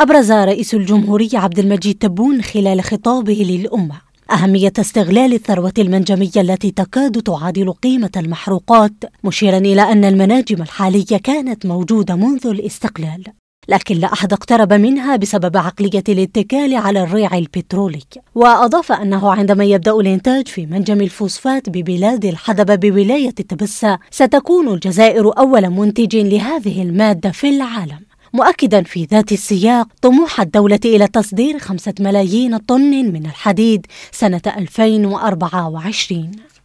أبرز رئيس الجمهورية عبد المجيد تبون خلال خطابه للأمة أهمية استغلال الثروة المنجمية التي تكاد تعادل قيمة المحروقات مشيرا إلى أن المناجم الحالية كانت موجودة منذ الاستقلال لكن لا أحد اقترب منها بسبب عقلية الاتكال على الريع البترولي وأضاف أنه عندما يبدأ الإنتاج في منجم الفوسفات ببلاد الحدبة بولاية التبسة ستكون الجزائر أول منتج لهذه المادة في العالم مؤكدا في ذات السياق طموح الدولة إلى تصدير خمسة ملايين طن من الحديد سنة 2024